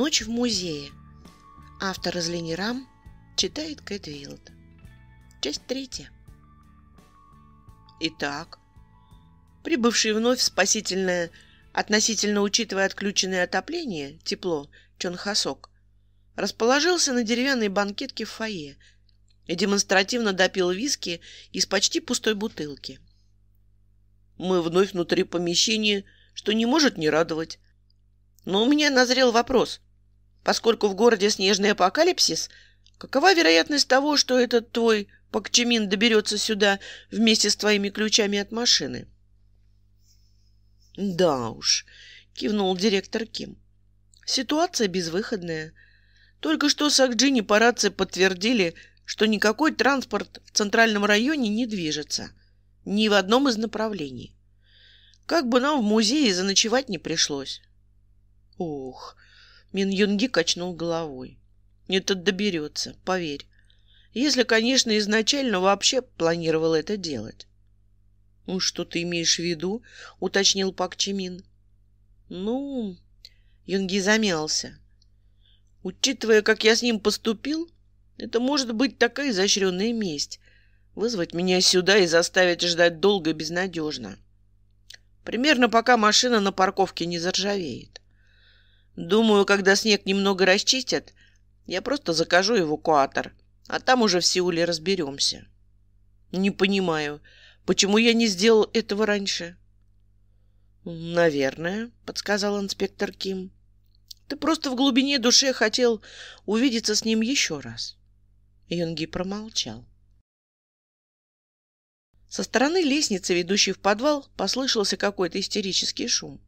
Ночь в музее. Автор из Лени читает Кэт Вилд. Часть третья. Итак, прибывший вновь спасительное, относительно учитывая отключенное отопление, тепло, Чон расположился на деревянной банкетке в фойе и демонстративно допил виски из почти пустой бутылки. Мы вновь внутри помещения, что не может не радовать. Но у меня назрел вопрос – поскольку в городе снежный апокалипсис, какова вероятность того, что этот твой Пакчемин доберется сюда вместе с твоими ключами от машины?» «Да уж», — кивнул директор Ким. «Ситуация безвыходная. Только что Сакджини по рации подтвердили, что никакой транспорт в центральном районе не движется. Ни в одном из направлений. Как бы нам в музее заночевать не пришлось». «Ух», Мин Юнги качнул головой. «Это доберется, поверь. Если, конечно, изначально вообще планировал это делать». «Ну, что ты имеешь в виду?» — уточнил Пак Чимин. «Ну...» — Юнги замялся. «Учитывая, как я с ним поступил, это может быть такая изощренная месть. Вызвать меня сюда и заставить ждать долго и безнадежно. Примерно пока машина на парковке не заржавеет. Думаю, когда снег немного расчистят, я просто закажу эвакуатор, а там уже в Сеуле разберемся. Не понимаю, почему я не сделал этого раньше? Наверное, подсказал инспектор Ким. Ты просто в глубине души хотел увидеться с ним еще раз. Юнги промолчал. Со стороны лестницы, ведущей в подвал, послышался какой-то истерический шум.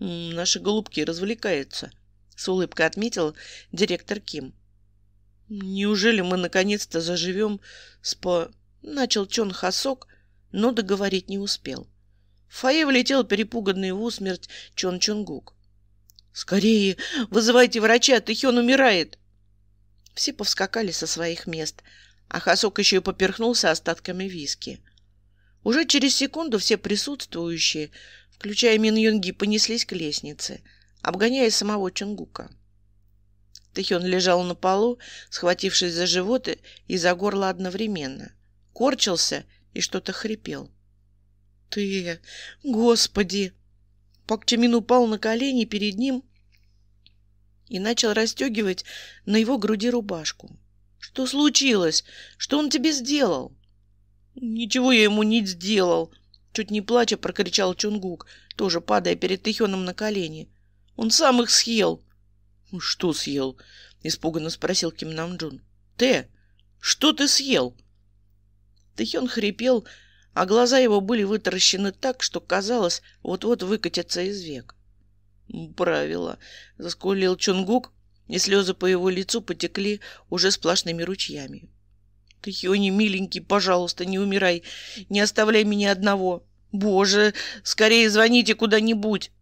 «Наши голубки развлекаются», — с улыбкой отметил директор Ким. «Неужели мы наконец-то заживем с по...» — начал Чон Хасок, но договорить не успел. В фойе влетел перепуганный в усмерть Чон Чонгук. «Скорее! Вызывайте врача! А Тэхён умирает!» Все повскакали со своих мест, а Хасок еще и поперхнулся остатками виски. Уже через секунду все присутствующие включая Мин Юнги, понеслись к лестнице, обгоняя самого Чунгука. Тэхён лежал на полу, схватившись за живот и за горло одновременно. Корчился и что-то хрипел. «Ты... Господи!» Пак Чамин упал на колени перед ним и начал расстегивать на его груди рубашку. «Что случилось? Что он тебе сделал?» «Ничего я ему не сделал!» Чуть не плача прокричал Чунгук, тоже падая перед Тэхёном на колени. «Он сам их съел!» «Что съел?» — испуганно спросил Ким Намджун. Ты? что ты съел?» Тэхён хрипел, а глаза его были вытаращены так, что казалось, вот-вот выкатятся из век. «Правило!» — заскулил Чунгук, и слезы по его лицу потекли уже сплошными ручьями. Кьюни, миленький, пожалуйста, не умирай. Не оставляй меня одного. Боже, скорее звоните куда-нибудь.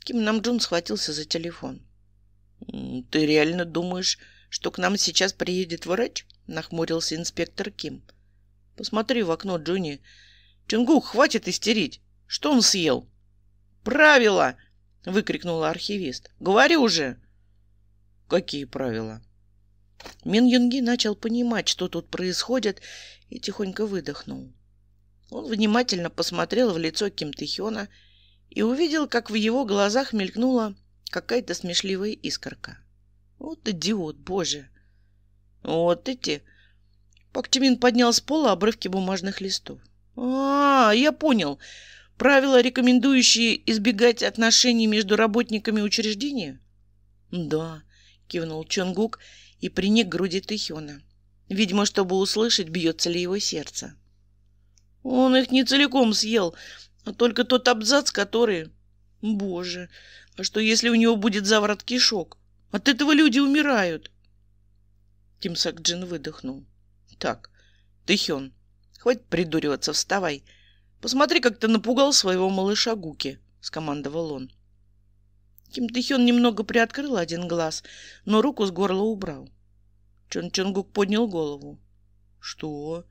Ким Намджун схватился за телефон. Ты реально думаешь, что к нам сейчас приедет врач? Нахмурился инспектор Ким. Посмотри в окно, Джуни. Чунгук, хватит истерить. Что он съел? Правила! Выкрикнула архивист. Говори уже! Какие правила? Мин Юнги начал понимать, что тут происходит, и тихонько выдохнул. Он внимательно посмотрел в лицо Ким Тихёна и увидел, как в его глазах мелькнула какая-то смешливая искорка. Вот идиот, боже! Вот эти... Пак Чимин поднял с пола обрывки бумажных листов. А, я понял. Правила, рекомендующие избегать отношений между работниками учреждения? Да, кивнул Чонгук и приник к груди Тихюна. Видимо, чтобы услышать, бьется ли его сердце. Он их не целиком съел, а только тот абзац, который... Боже, а что если у него будет заворот кишок? От этого люди умирают. Тимсак Джин выдохнул. Так, Тихен, хватит придуриваться, вставай. Посмотри, как ты напугал своего малыша Гуки, скомандовал он. Ким Тихен немного приоткрыл один глаз, но руку с горла убрал. Чон Чонгук поднял голову. Что?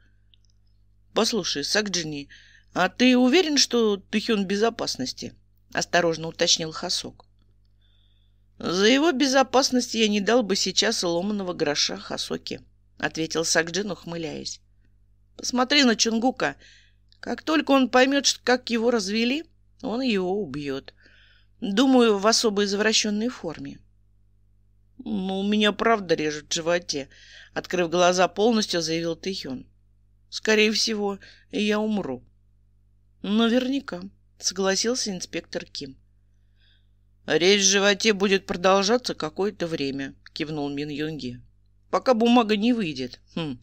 Послушай, Сакджини, а ты уверен, что Пихюн в безопасности? Осторожно уточнил Хасок. За его безопасность я не дал бы сейчас ломаного гроша Хасоке, ответил Сакджин, ухмыляясь. Посмотри на Чунгука. Как только он поймет, как его развели, он его убьет. Думаю, в особо извращенной форме. «Ну, «У меня правда режет в животе», — открыв глаза полностью, заявил Тэхён. «Скорее всего, я умру». «Наверняка», — согласился инспектор Ким. «Речь в животе будет продолжаться какое-то время», — кивнул Мин Юнги. «Пока бумага не выйдет. Хм.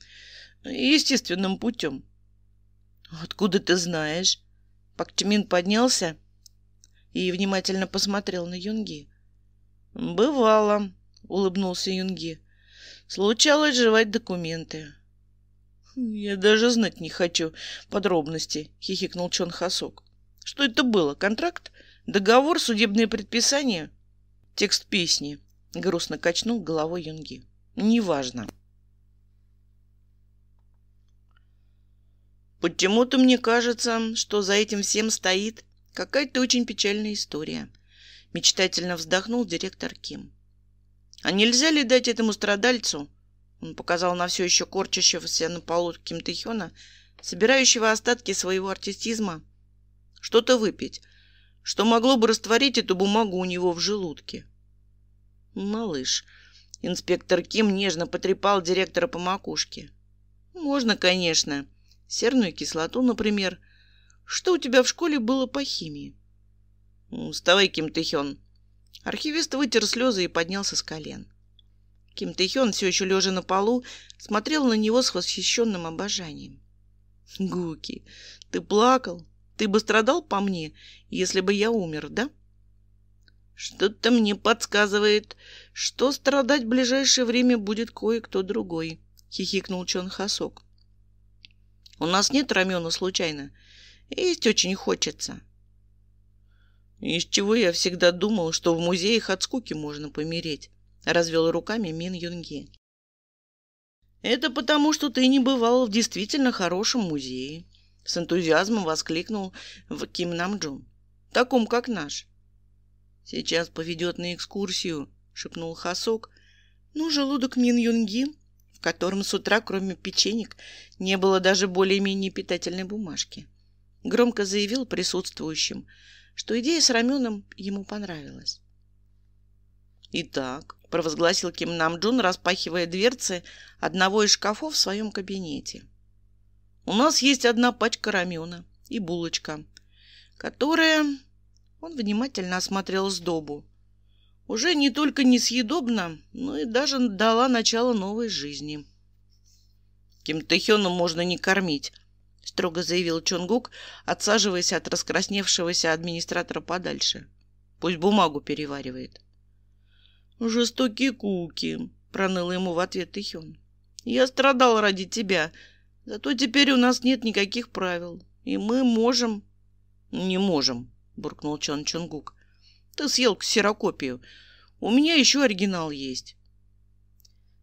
Естественным путем». «Откуда ты знаешь?» Пак Чимин поднялся и внимательно посмотрел на Юнги. «Бывало», улыбнулся Юнги. Случалось жевать документы. Я даже знать не хочу подробностей, хихикнул Чон Хасок. Что это было? Контракт? Договор? Судебные предписания? Текст песни. Грустно качнул головой Юнги. Неважно. Почему-то мне кажется, что за этим всем стоит какая-то очень печальная история. Мечтательно вздохнул директор Ким. А нельзя ли дать этому страдальцу, он показал на все еще корчащегося на полу Ким Тихона, собирающего остатки своего артистизма, что-то выпить, что могло бы растворить эту бумагу у него в желудке. Малыш, инспектор Ким нежно потрепал директора по макушке. Можно, конечно, серную кислоту, например. Что у тебя в школе было по химии? Вставай, Ким Тихён, Архивист вытер слезы и поднялся с колен. Ким Тэхён, все еще лежа на полу, смотрел на него с восхищенным обожанием. «Гуки, ты плакал? Ты бы страдал по мне, если бы я умер, да?» «Что-то мне подсказывает, что страдать в ближайшее время будет кое-кто другой», — хихикнул Чон Хасок. «У нас нет Рамена случайно. Есть очень хочется». «Из чего я всегда думал, что в музеях от скуки можно помереть», – развел руками Мин Юнги. «Это потому, что ты не бывал в действительно хорошем музее», – с энтузиазмом воскликнул в Ким Намджун. «Таком, как наш». «Сейчас поведет на экскурсию», – шепнул Хасок. Но «Ну, желудок Мин Юнги, в котором с утра, кроме печенек, не было даже более-менее питательной бумажки, громко заявил присутствующим – что идея с Раменом ему понравилась. «Итак», — провозгласил Ким Нам Джун, распахивая дверцы одного из шкафов в своем кабинете. «У нас есть одна пачка рамена и булочка, которая...» Он внимательно осмотрел сдобу. «Уже не только несъедобна, но и даже дала начало новой жизни». Ким Тэхёна можно не кормить, строго заявил Чонгук, отсаживаясь от раскрасневшегося администратора подальше. Пусть бумагу переваривает. «Жестокие куки», — проныла ему в ответ Тихён. «Я страдал ради тебя, зато теперь у нас нет никаких правил, и мы можем...» «Не можем», — буркнул Чон Чонгук. «Ты съел ксерокопию. У меня еще оригинал есть».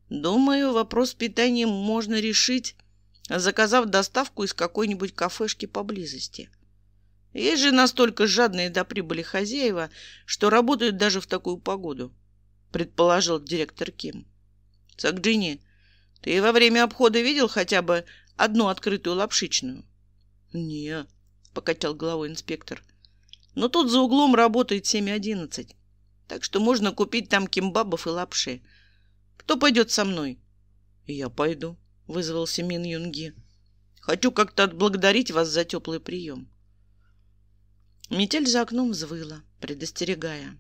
«Думаю, вопрос с питанием можно решить заказав доставку из какой-нибудь кафешки поблизости. Есть же настолько жадные до прибыли хозяева, что работают даже в такую погоду, предположил директор Ким. Сагджини, ты во время обхода видел хотя бы одну открытую лапшичную? Не, покачал головой инспектор. Но тут за углом работает 7.11, так что можно купить там кимбабов и лапши. Кто пойдет со мной? Я пойду. — вызвался Мин Юнги. «Хочу как-то отблагодарить вас за теплый прием». Метель за окном взвыла, предостерегая.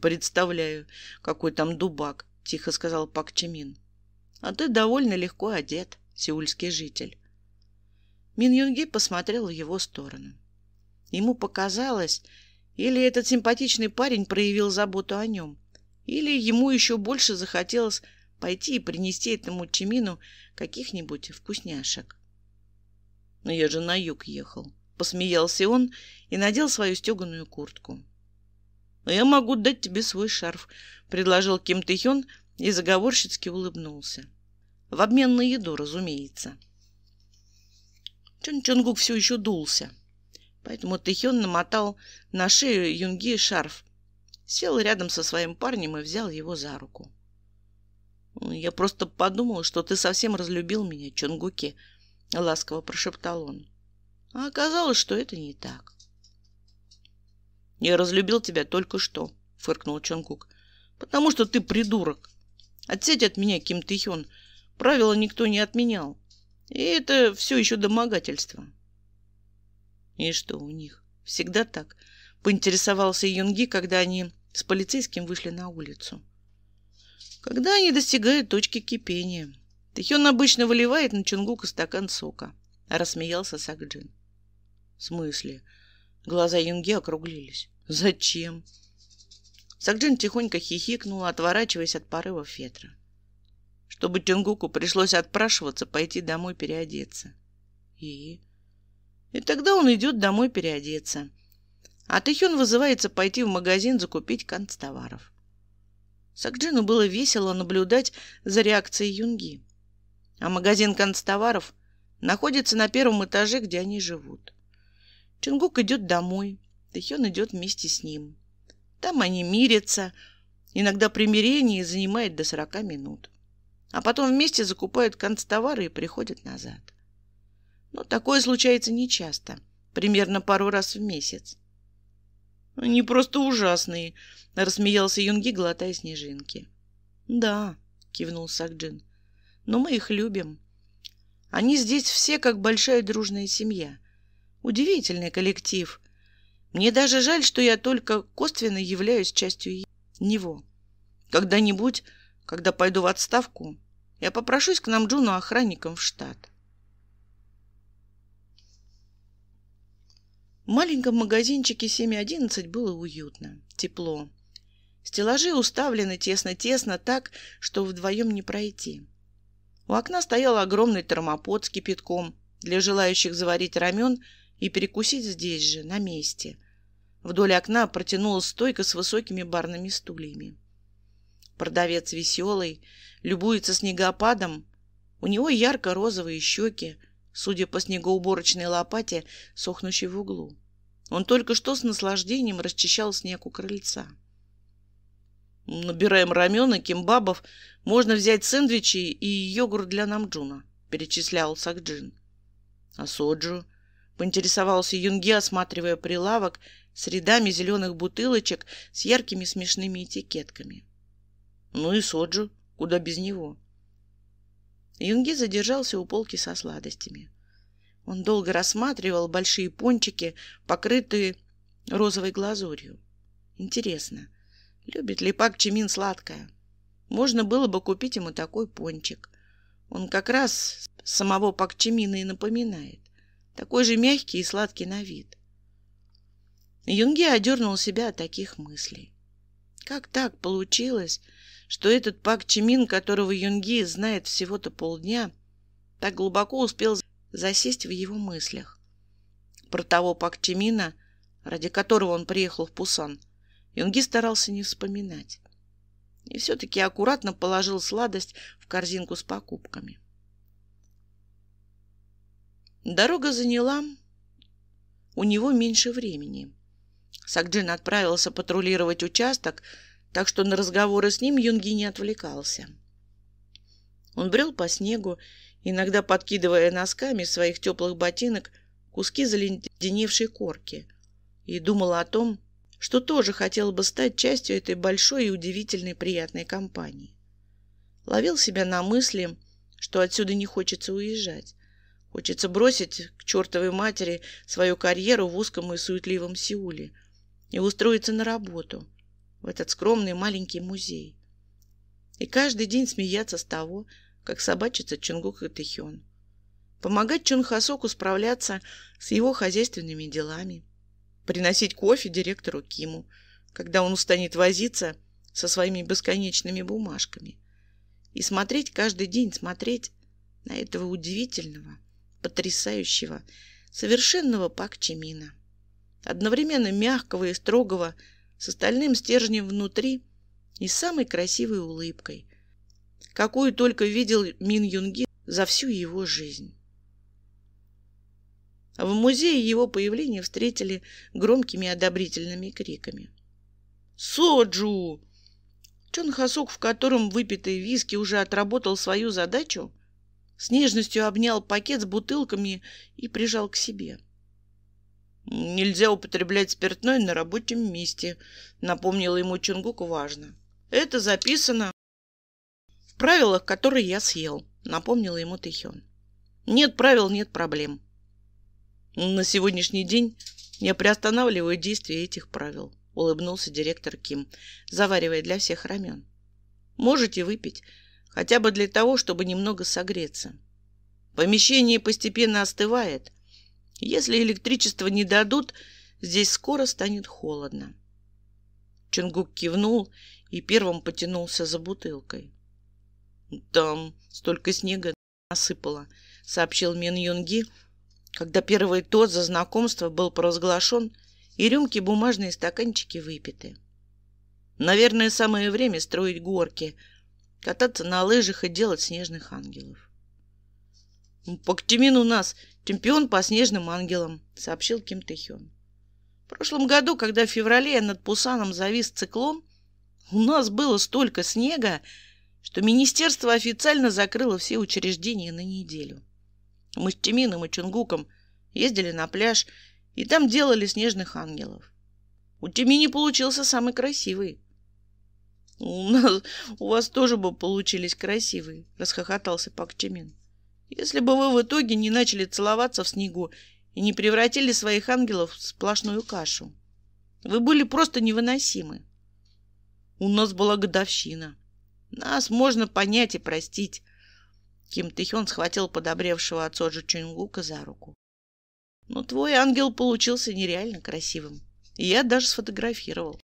«Представляю, какой там дубак», — тихо сказал Пак Чимин. «А ты довольно легко одет, сеульский житель». Мин Юнги посмотрел в его сторону. Ему показалось, или этот симпатичный парень проявил заботу о нем, или ему еще больше захотелось пойти и принести этому Чимину каких-нибудь вкусняшек. Но я же на юг ехал. Посмеялся он и надел свою стеганую куртку. «Но я могу дать тебе свой шарф», — предложил Ким Тихён и заговорщицки улыбнулся. «В обмен на еду, разумеется». Чон Чонгук все еще дулся, поэтому Тихён намотал на шею Юнги шарф, сел рядом со своим парнем и взял его за руку. «Я просто подумал, что ты совсем разлюбил меня, Чонгуки», — ласково прошептал он. А оказалось, что это не так. «Я разлюбил тебя только что», — фыркнул Чонгук. «Потому что ты придурок. Отсядь от меня, Ким Ты Правила никто не отменял. И это все еще домогательство». «И что у них? Всегда так?» — поинтересовался Юнги, когда они с полицейским вышли на улицу когда они достигают точки кипения. Тэхён обычно выливает на Чунгука стакан сока, а рассмеялся Сакджин. В смысле? Глаза Юнги округлились. Зачем? Сакджин тихонько хихикнул, отворачиваясь от порыва фетра. Чтобы Чунгуку пришлось отпрашиваться пойти домой переодеться. И? И тогда он идет домой переодеться. А Тэхён вызывается пойти в магазин закупить товаров. Сакджину было весело наблюдать за реакцией Юнги. А магазин концтоваров находится на первом этаже, где они живут. Чингук идет домой, Тэхён идет вместе с ним. Там они мирятся, иногда примирение занимает до 40 минут. А потом вместе закупают концтовары и приходят назад. Но такое случается нечасто, примерно пару раз в месяц. Они просто ужасные, рассмеялся Юнги, глотая снежинки. Да, кивнул Сакджин. Но мы их любим. Они здесь все как большая дружная семья. Удивительный коллектив. Мне даже жаль, что я только косвенно являюсь частью него. Когда-нибудь, когда пойду в отставку, я попрошусь к нам Джуну охранником в штат. В маленьком магазинчике 7.11 было уютно, тепло. Стеллажи уставлены тесно-тесно так, что вдвоем не пройти. У окна стоял огромный термопод с кипятком для желающих заварить рамен и перекусить здесь же, на месте. Вдоль окна протянулась стойка с высокими барными стульями. Продавец веселый, любуется снегопадом. У него ярко-розовые щеки, судя по снегоуборочной лопате, сохнущей в углу. Он только что с наслаждением расчищал снег у крыльца. «Набираем рамен и кимбабов, можно взять сэндвичи и йогурт для намджуна», — перечислял Сакджин. «А соджу?» — поинтересовался Юнги, осматривая прилавок с рядами зеленых бутылочек с яркими смешными этикетками. «Ну и соджу, куда без него?» Юнги задержался у полки со сладостями. Он долго рассматривал большие пончики, покрытые розовой глазурью. Интересно, любит ли Пак Чимин сладкое? Можно было бы купить ему такой пончик. Он как раз самого Пак Чимина и напоминает. Такой же мягкий и сладкий на вид. Юнги одернул себя от таких мыслей. Как так получилось, что этот Пак Чимин, которого Юнги знает всего-то полдня, так глубоко успел засесть в его мыслях. Про того Пак Чимина, ради которого он приехал в Пусан, Юнги старался не вспоминать. И все-таки аккуратно положил сладость в корзинку с покупками. Дорога заняла у него меньше времени. Сакджин отправился патрулировать участок, так что на разговоры с ним Юнги не отвлекался. Он брел по снегу, иногда подкидывая носками своих теплых ботинок куски заледеневшей корки, и думал о том, что тоже хотел бы стать частью этой большой и удивительной приятной компании. Ловил себя на мысли, что отсюда не хочется уезжать. Хочется бросить к чертовой матери свою карьеру в узком и суетливом Сеуле и устроиться на работу, в этот скромный маленький музей. И каждый день смеяться с того, как собачится Чунгук и Тэхён. Помогать Чунхасоку справляться с его хозяйственными делами. Приносить кофе директору Киму, когда он устанет возиться со своими бесконечными бумажками. И смотреть каждый день, смотреть на этого удивительного, потрясающего, совершенного Пак Чимина. Одновременно мягкого и строгого – с остальным стержнем внутри и самой красивой улыбкой, какую только видел Мин Юнги за всю его жизнь. В музее его появление встретили громкими одобрительными криками. «Соджу!» Чон Хасук, в котором выпитый виски уже отработал свою задачу, с нежностью обнял пакет с бутылками и прижал к себе. «Нельзя употреблять спиртной на рабочем месте», — напомнила ему Чунгук важно. «Это записано в правилах, которые я съел», — напомнила ему Тэхён. «Нет правил, нет проблем». «На сегодняшний день я приостанавливаю действие этих правил», — улыбнулся директор Ким, заваривая для всех рамен. «Можете выпить, хотя бы для того, чтобы немного согреться. Помещение постепенно остывает, если электричество не дадут, здесь скоро станет холодно. Чингук кивнул и первым потянулся за бутылкой. «Там столько снега насыпало», — сообщил Мин Юнги, когда первый тот за знакомство был провозглашен и рюмки, бумажные стаканчики выпиты. Наверное, самое время строить горки, кататься на лыжах и делать снежных ангелов. Пактимин у нас Чемпион по снежным ангелам, сообщил Ким Тэхён. В прошлом году, когда в феврале над Пусаном завис циклон, у нас было столько снега, что министерство официально закрыло все учреждения на неделю. Мы с Тимином и Чунгуком ездили на пляж и там делали снежных ангелов. У Тимини получился самый красивый. У нас у вас тоже бы получились красивые, расхохотался Пак Чимин. Если бы вы в итоге не начали целоваться в снегу и не превратили своих ангелов в сплошную кашу. Вы были просто невыносимы. У нас была годовщина. Нас можно понять и простить. Ким Тихён схватил подобревшего от Соджу Чунгука за руку. Но твой ангел получился нереально красивым. я даже сфотографировал.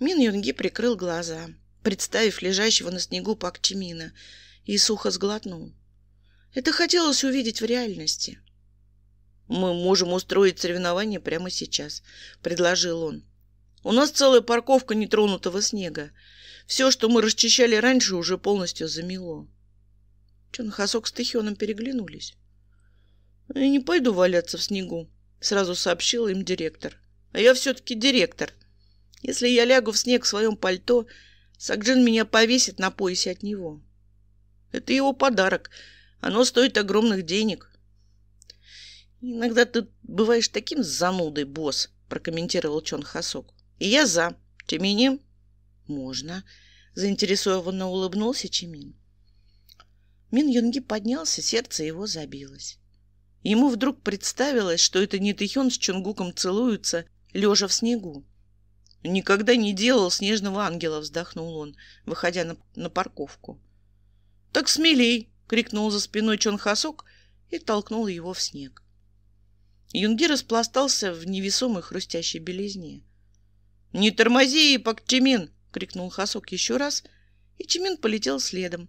Мин Юнги прикрыл глаза, представив лежащего на снегу Пак Чимина, и сухо сглотнул. Это хотелось увидеть в реальности. «Мы можем устроить соревнование прямо сейчас», — предложил он. «У нас целая парковка нетронутого снега. Все, что мы расчищали раньше, уже полностью замело». Чон Хасок с Тихионом переглянулись. «Я не пойду валяться в снегу», — сразу сообщил им директор. «А я все-таки директор. Если я лягу в снег в своем пальто, Сакджин меня повесит на поясе от него». «Это его подарок», оно стоит огромных денег. Иногда ты бываешь таким занудой, босс, прокомментировал Чон Хасок. И я за. Чиминим? Можно. Заинтересованно улыбнулся Чимин. Мин Юнги поднялся, сердце его забилось. Ему вдруг представилось, что это не Тихён с Чунгуком целуются, лежа в снегу. «Никогда не делал снежного ангела», — вздохнул он, выходя на, на парковку. «Так смелей», — крикнул за спиной Чон Хасок и толкнул его в снег. Юнги распластался в невесомой хрустящей белизне. «Не тормози, Пак Чимин!» — крикнул Хасок еще раз, и Чимин полетел следом,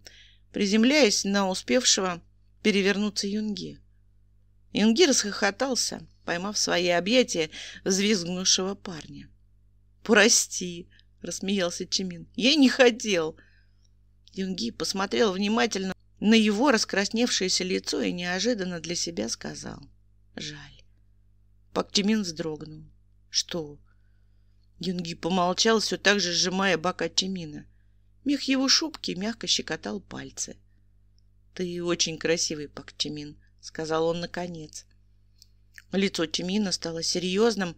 приземляясь на успевшего перевернуться Юнги. Юнги расхохотался, поймав свои объятия взвизгнувшего парня. «Прости!» — рассмеялся Чимин. «Я не хотел!» Юнги посмотрел внимательно на его раскрасневшееся лицо и неожиданно для себя сказал. «Жаль». Пактимин вздрогнул. «Что?» Юнги помолчал, все так же сжимая бак Тимина. Мех его шубки мягко щекотал пальцы. «Ты очень красивый, Пактимин», — сказал он наконец. Лицо Тимина стало серьезным,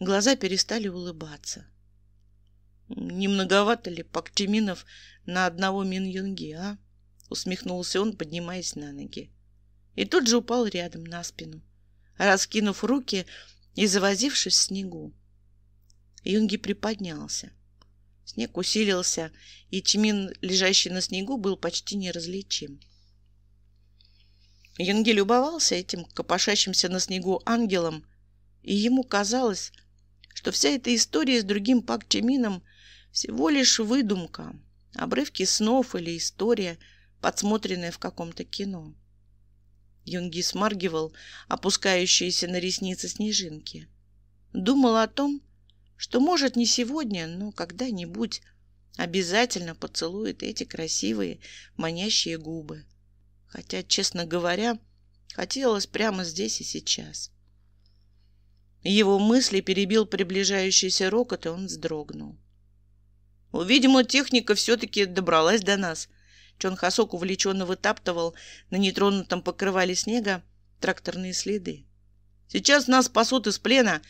глаза перестали улыбаться. Немноговато ли Пактиминов на одного Мин Юнги, а?» усмехнулся он, поднимаясь на ноги. И тут же упал рядом на спину, раскинув руки и завозившись в снегу. Юнги приподнялся. Снег усилился, и Чимин, лежащий на снегу, был почти неразличим. Юнги любовался этим копошащимся на снегу ангелом, и ему казалось, что вся эта история с другим Пак Чимином всего лишь выдумка, обрывки снов или история — подсмотренное в каком-то кино. Юнги смаргивал опускающиеся на ресницы снежинки. Думал о том, что, может, не сегодня, но когда-нибудь обязательно поцелует эти красивые, манящие губы. Хотя, честно говоря, хотелось прямо здесь и сейчас. Его мысли перебил приближающийся рокот, и он вздрогнул. «Видимо, техника все-таки добралась до нас», Чон Хасок увлеченно вытаптывал на нетронутом покрывале снега тракторные следы. «Сейчас нас спасут из плена,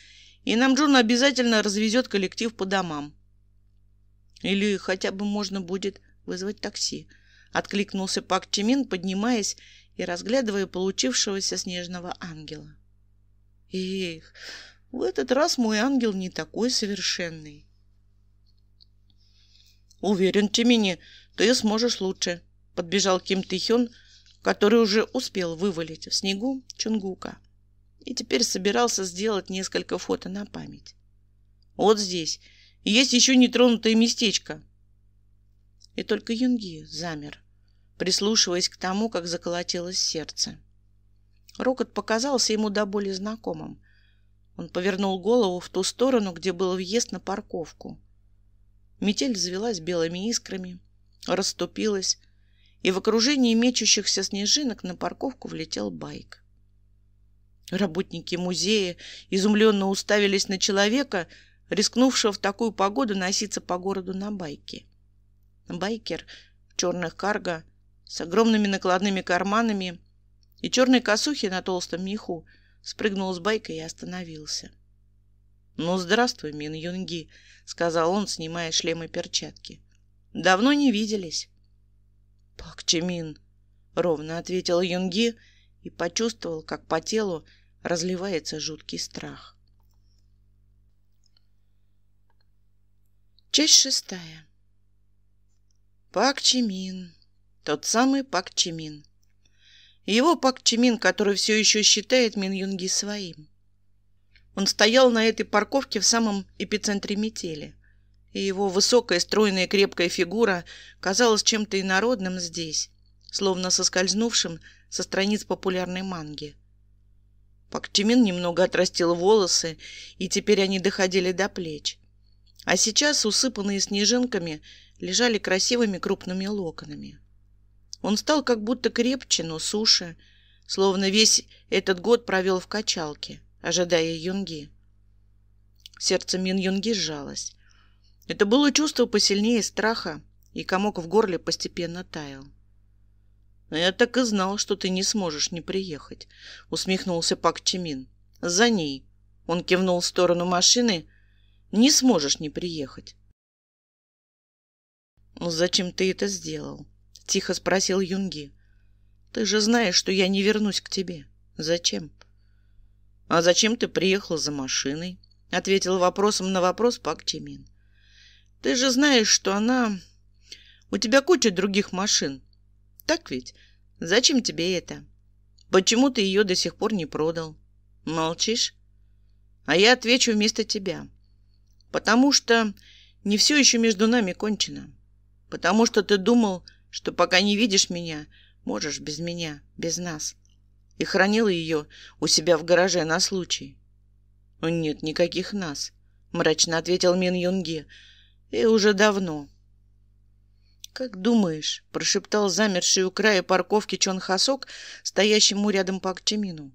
и Намджун обязательно развезет коллектив по домам». «Или хотя бы можно будет вызвать такси», — откликнулся Пак Чимин, поднимаясь и разглядывая получившегося снежного ангела. «Эх, в этот раз мой ангел не такой совершенный». «Уверен, Чимини, «Ты сможешь лучше», — подбежал Ким Ты который уже успел вывалить в снегу Чунгука и теперь собирался сделать несколько фото на память. «Вот здесь есть еще нетронутое местечко». И только Юнги замер, прислушиваясь к тому, как заколотилось сердце. Рокот показался ему до боли знакомым. Он повернул голову в ту сторону, где был въезд на парковку. Метель завелась белыми искрами, расступилась, и в окружении мечущихся снежинок на парковку влетел байк. Работники музея изумленно уставились на человека, рискнувшего в такую погоду носиться по городу на байке. Байкер в черных карго с огромными накладными карманами и черной косухе на толстом меху спрыгнул с байка и остановился. «Ну, здравствуй, Мин Юнги», — сказал он, снимая шлем и перчатки. Давно не виделись. Пак Чимин, ровно ответил Юнги и почувствовал, как по телу разливается жуткий страх. Часть шестая. Пак Чимин. Тот самый Пак Чимин. Его Пак Чимин, который все еще считает Мин Юнги своим. Он стоял на этой парковке в самом эпицентре метели и его высокая, стройная, крепкая фигура казалась чем-то инородным здесь, словно соскользнувшим со страниц популярной манги. Пак Чимин немного отрастил волосы, и теперь они доходили до плеч. А сейчас, усыпанные снежинками, лежали красивыми крупными локонами. Он стал как будто крепче, но суше, словно весь этот год провел в качалке, ожидая Юнги. Сердце Мин Юнги сжалось. Это было чувство посильнее страха, и комок в горле постепенно таял. «Я так и знал, что ты не сможешь не приехать», — усмехнулся Пак Чимин. «За ней». Он кивнул в сторону машины. «Не сможешь не приехать». «Ну, «Зачем ты это сделал?» — тихо спросил Юнги. «Ты же знаешь, что я не вернусь к тебе. Зачем?» «А зачем ты приехал за машиной?» — ответил вопросом на вопрос Пак Чимин. Ты же знаешь, что она... У тебя куча других машин. Так ведь? Зачем тебе это? Почему ты ее до сих пор не продал? Молчишь? А я отвечу вместо тебя. Потому что не все еще между нами кончено. Потому что ты думал, что пока не видишь меня, можешь без меня, без нас. И хранил ее у себя в гараже на случай. «Ну «Нет никаких нас», — мрачно ответил Мин Юнге, — и уже давно. «Как думаешь?» – прошептал замерший у края парковки Чон Хасок, стоящему рядом Пак Чимину.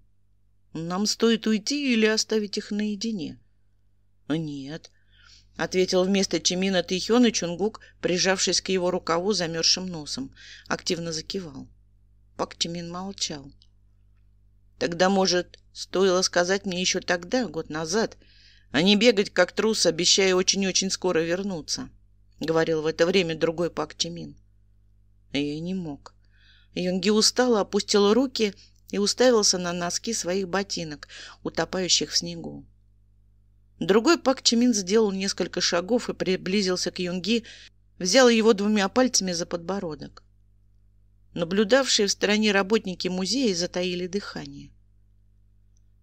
«Нам стоит уйти или оставить их наедине?» «Нет», — ответил вместо Чимина Тихён, и Чунгук, прижавшись к его рукаву замерзшим носом, активно закивал. Пак Чимин молчал. «Тогда, может, стоило сказать мне еще тогда, год назад, а не бегать, как трус, обещая очень-очень скоро вернуться», — говорил в это время другой Пак Чимин. А я не мог. Юнги устало опустил руки и уставился на носки своих ботинок, утопающих в снегу. Другой Пак Чимин сделал несколько шагов и приблизился к Юнги, взял его двумя пальцами за подбородок. Наблюдавшие в стороне работники музея затаили дыхание.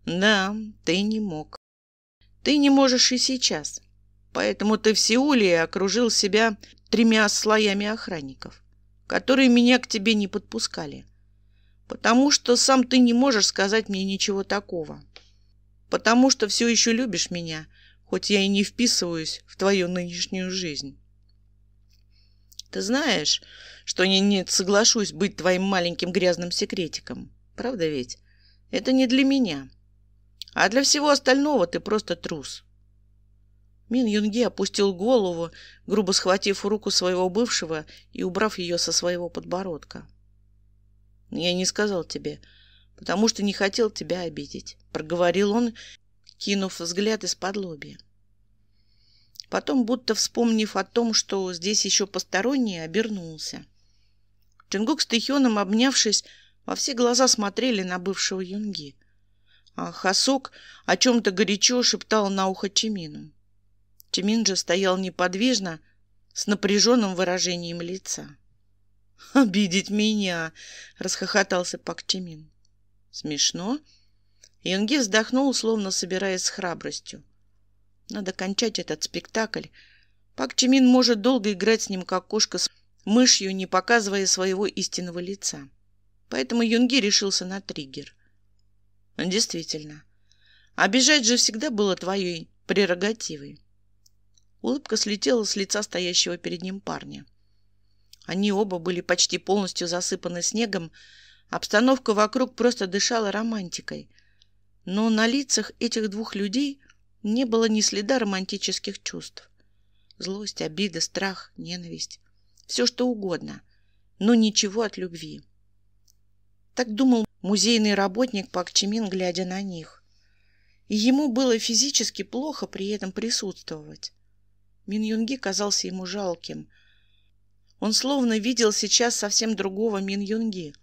«Да, ты не мог», ты не можешь и сейчас. Поэтому ты в Сеуле окружил себя тремя слоями охранников, которые меня к тебе не подпускали. Потому что сам ты не можешь сказать мне ничего такого. Потому что все еще любишь меня, хоть я и не вписываюсь в твою нынешнюю жизнь. Ты знаешь, что я не соглашусь быть твоим маленьким грязным секретиком. Правда ведь? Это не для меня. — а для всего остального ты просто трус. Мин Юнги опустил голову, грубо схватив руку своего бывшего и убрав ее со своего подбородка. «Я не сказал тебе, потому что не хотел тебя обидеть», — проговорил он, кинув взгляд из-под лобья. Потом, будто вспомнив о том, что здесь еще посторонние, обернулся. Чингук с Тихионом, обнявшись, во все глаза смотрели на бывшего Юнги. А Хасок о чем-то горячо шептал на ухо Чимину. Чимин же стоял неподвижно, с напряженным выражением лица. «Обидеть меня!» — расхохотался Пак Чимин. «Смешно?» Юнги вздохнул, словно собираясь с храбростью. «Надо кончать этот спектакль. Пак Чимин может долго играть с ним, как кошка с мышью, не показывая своего истинного лица. Поэтому Юнги решился на триггер. Ну, действительно. Обижать же всегда было твоей прерогативой. Улыбка слетела с лица стоящего перед ним парня. Они оба были почти полностью засыпаны снегом, обстановка вокруг просто дышала романтикой. Но на лицах этих двух людей не было ни следа романтических чувств. Злость, обида, страх, ненависть. Все что угодно, но ничего от любви. Так думал Музейный работник Пак Чимин, глядя на них. И ему было физически плохо при этом присутствовать. Мин Юнги казался ему жалким. Он словно видел сейчас совсем другого Мин Юнги.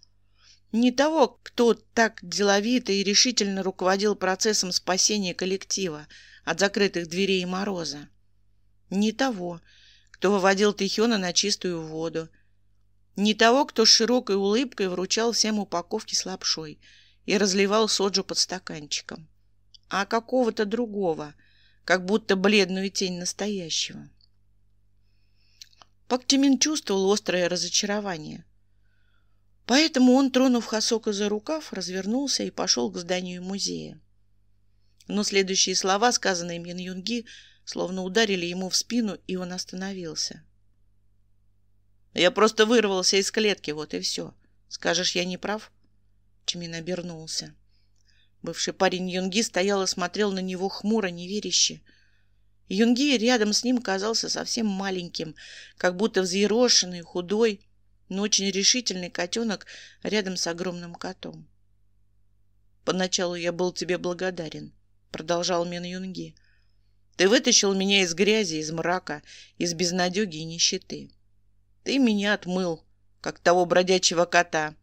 Не того, кто так деловито и решительно руководил процессом спасения коллектива от закрытых дверей и мороза. Не того, кто выводил Тихёна на чистую воду – не того, кто с широкой улыбкой вручал всем упаковки с лапшой и разливал соджу под стаканчиком, а какого-то другого, как будто бледную тень настоящего. Пактимин чувствовал острое разочарование. Поэтому он, тронув Хасока за рукав, развернулся и пошел к зданию музея. Но следующие слова, сказанные Мин Юнги, словно ударили ему в спину, и он остановился. — я просто вырвался из клетки, вот и все. Скажешь, я не прав?» Чмин обернулся. Бывший парень Юнги стоял и смотрел на него хмуро, неверяще. Юнги рядом с ним казался совсем маленьким, как будто взъерошенный, худой, но очень решительный котенок рядом с огромным котом. «Поначалу я был тебе благодарен», — продолжал Мин Юнги. «Ты вытащил меня из грязи, из мрака, из безнадеги и нищеты. Ты меня отмыл, как того бродячего кота.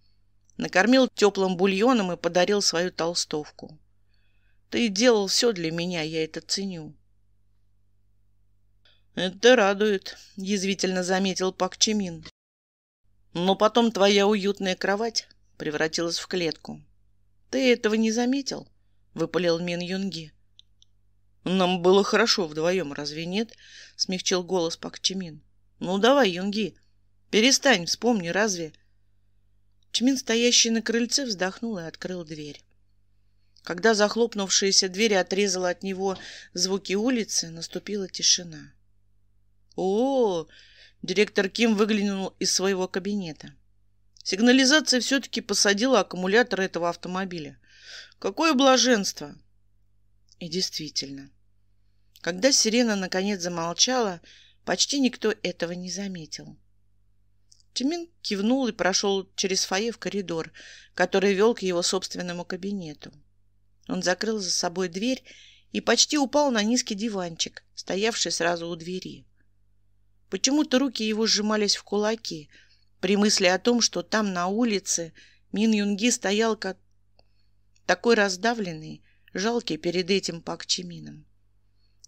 Накормил теплым бульоном и подарил свою толстовку. Ты делал все для меня, я это ценю. «Это радует», — язвительно заметил Пак Чимин. «Но потом твоя уютная кровать превратилась в клетку». «Ты этого не заметил?» — выпалил Мин Юнги. «Нам было хорошо вдвоем, разве нет?» — смягчил голос Пак Чимин. «Ну давай, Юнги, Перестань, вспомни, разве? Чмин, стоящий на крыльце, вздохнул и открыл дверь. Когда захлопнувшаяся дверь отрезала от него звуки улицы, наступила тишина. О, -о директор Ким выглянул из своего кабинета. Сигнализация все-таки посадила аккумулятор этого автомобиля. Какое блаженство! И действительно, когда сирена наконец замолчала, почти никто этого не заметил. Тимин кивнул и прошел через фойе в коридор, который вел к его собственному кабинету. Он закрыл за собой дверь и почти упал на низкий диванчик, стоявший сразу у двери. Почему-то руки его сжимались в кулаки при мысли о том, что там, на улице, Мин Юнги стоял как такой раздавленный, жалкий перед этим Пак Чимином.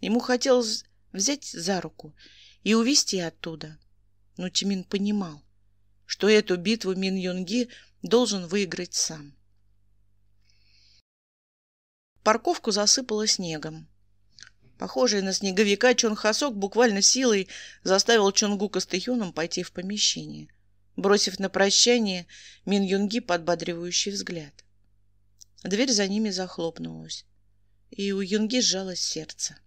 Ему хотелось взять за руку и увести оттуда. Но Чимин понимал, что эту битву Мин Юнги должен выиграть сам. Парковку засыпало снегом. Похожий на снеговика Чон Хасок буквально силой заставил Чонгука с Тэхюном пойти в помещение, бросив на прощание Мин Юнги подбадривающий взгляд. Дверь за ними захлопнулась, и у Юнги сжалось сердце.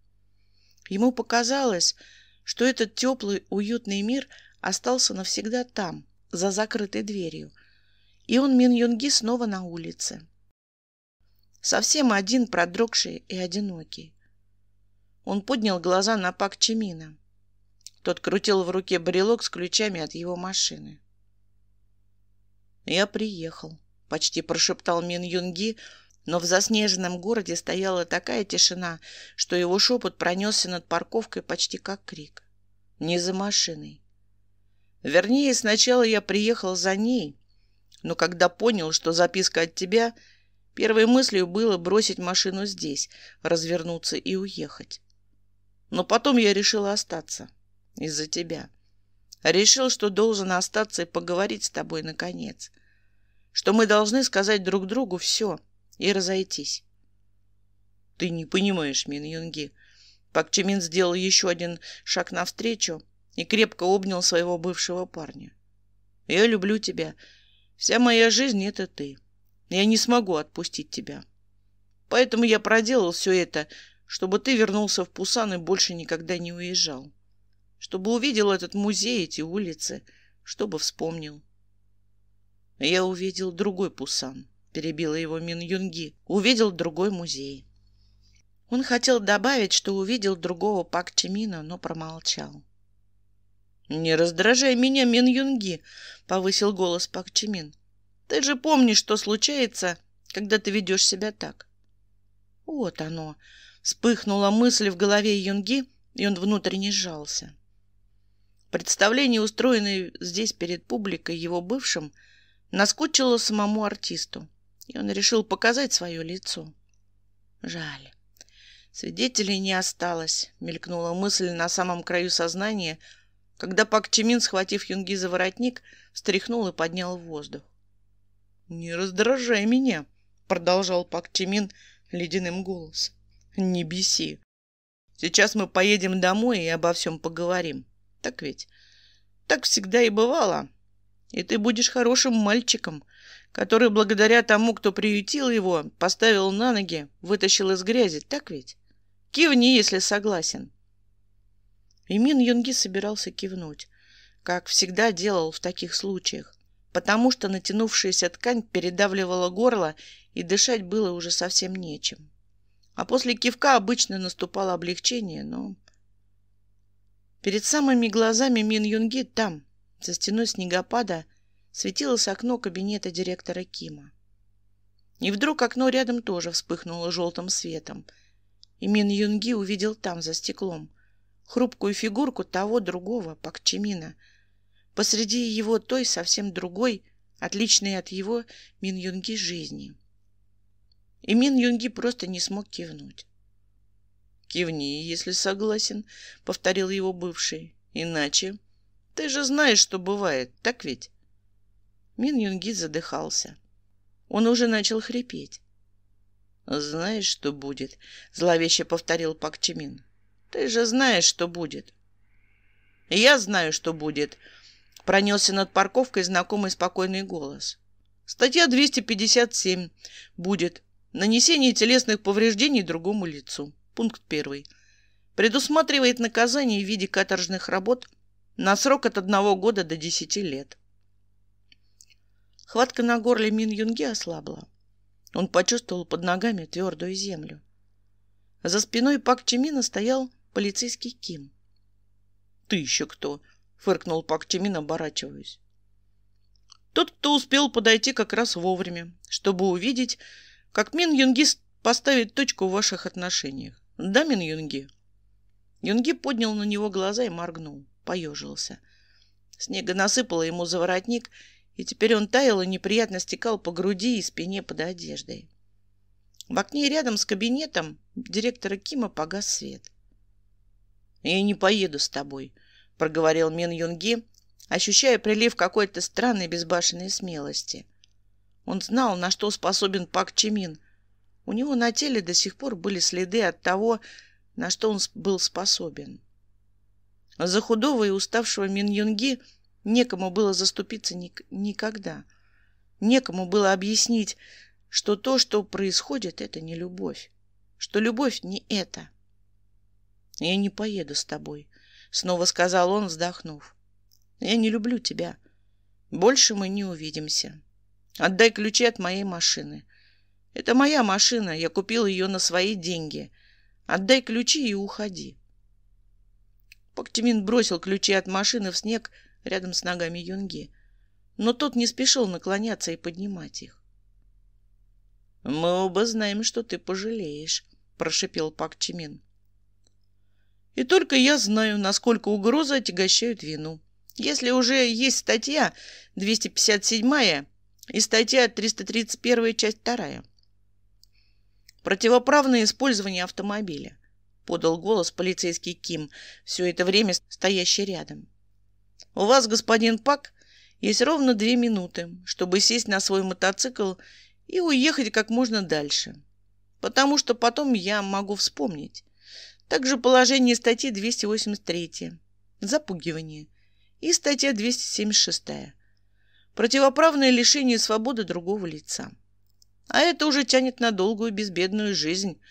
Ему показалось, что этот теплый, уютный мир остался навсегда там, за закрытой дверью. И он Мин Юнги снова на улице. Совсем один, продрогший и одинокий. Он поднял глаза на Пак Чимина. Тот крутил в руке брелок с ключами от его машины. «Я приехал», — почти прошептал Мин Юнги, но в заснеженном городе стояла такая тишина, что его шепот пронесся над парковкой почти как крик. «Не за машиной, Вернее, сначала я приехал за ней, но когда понял, что записка от тебя, первой мыслью было бросить машину здесь, развернуться и уехать. Но потом я решил остаться из-за тебя. Решил, что должен остаться и поговорить с тобой наконец. Что мы должны сказать друг другу все и разойтись. Ты не понимаешь, Мин Юнги. Пак Чимин сделал еще один шаг навстречу, и крепко обнял своего бывшего парня. «Я люблю тебя. Вся моя жизнь — это ты. Я не смогу отпустить тебя. Поэтому я проделал все это, чтобы ты вернулся в Пусан и больше никогда не уезжал. Чтобы увидел этот музей, эти улицы, чтобы вспомнил». «Я увидел другой Пусан», — перебила его Мин Юнги. «Увидел другой музей». Он хотел добавить, что увидел другого Пак Чимина, но промолчал. «Не раздражай меня, Мин Юнги!» — повысил голос Пак Чимин. «Ты же помнишь, что случается, когда ты ведешь себя так!» «Вот оно!» — вспыхнула мысль в голове Юнги, и он внутренне сжался. Представление, устроенное здесь перед публикой его бывшим, наскучило самому артисту, и он решил показать свое лицо. Жаль. Свидетелей не осталось, мелькнула мысль на самом краю сознания — когда Пак Чимин, схватив Юнги за воротник, встряхнул и поднял в воздух. «Не раздражай меня», — продолжал Пак Чимин ледяным голосом. «Не беси. Сейчас мы поедем домой и обо всем поговорим. Так ведь? Так всегда и бывало. И ты будешь хорошим мальчиком, который благодаря тому, кто приютил его, поставил на ноги, вытащил из грязи. Так ведь? Кивни, если согласен». И Мин Юнги собирался кивнуть, как всегда делал в таких случаях, потому что натянувшаяся ткань передавливала горло, и дышать было уже совсем нечем. А после кивка обычно наступало облегчение, но... Перед самыми глазами Мин Юнги там, за стеной снегопада, светилось окно кабинета директора Кима. И вдруг окно рядом тоже вспыхнуло желтым светом. И Мин Юнги увидел там, за стеклом, хрупкую фигурку того другого Пакчимина Посреди его той совсем другой, отличной от его Мин Юнги жизни. И Мин Юнги просто не смог кивнуть. «Кивни, если согласен», — повторил его бывший. «Иначе...» «Ты же знаешь, что бывает, так ведь?» Мин Юнги задыхался. Он уже начал хрипеть. «Знаешь, что будет?» — зловеще повторил Пакчимин ты же знаешь, что будет. Я знаю, что будет. Пронесся над парковкой знакомый спокойный голос. Статья 257 будет. Нанесение телесных повреждений другому лицу. Пункт первый. Предусматривает наказание в виде каторжных работ на срок от одного года до десяти лет. Хватка на горле Мин Юнги ослабла. Он почувствовал под ногами твердую землю. За спиной Пак Чимина стоял полицейский Ким. «Ты еще кто?» – фыркнул Пак Чимин, оборачиваясь. Тот, кто успел подойти как раз вовремя, чтобы увидеть, как Мин Юнги поставит точку в ваших отношениях. Да, Мин Юнги? Юнги поднял на него глаза и моргнул, поежился. Снега насыпало ему за воротник, и теперь он таял и неприятно стекал по груди и спине под одеждой. В окне рядом с кабинетом директора Кима погас свет. «Я не поеду с тобой», — проговорил Мин Юнги, ощущая прилив какой-то странной безбашенной смелости. Он знал, на что способен Пак Чимин. У него на теле до сих пор были следы от того, на что он был способен. За худого и уставшего Мин Юнги некому было заступиться ник никогда. Некому было объяснить, что то, что происходит, это не любовь. Что любовь не это. — я не поеду с тобой, снова сказал он, вздохнув. Я не люблю тебя. Больше мы не увидимся. Отдай ключи от моей машины. Это моя машина, я купил ее на свои деньги. Отдай ключи и уходи. Поктимин бросил ключи от машины в снег рядом с ногами Юнги, но тот не спешил наклоняться и поднимать их. «Мы оба знаем, что ты пожалеешь», — прошипел Пак Чимин. И только я знаю, насколько угрозы отягощают вину. Если уже есть статья 257 и статья 331 часть 2. Противоправное использование автомобиля, подал голос полицейский Ким, все это время стоящий рядом. У вас, господин Пак, есть ровно две минуты, чтобы сесть на свой мотоцикл и уехать как можно дальше. Потому что потом я могу вспомнить. Также положение статьи 283 «Запугивание» и статья 276 «Противоправное лишение свободы другого лица». А это уже тянет на долгую безбедную жизнь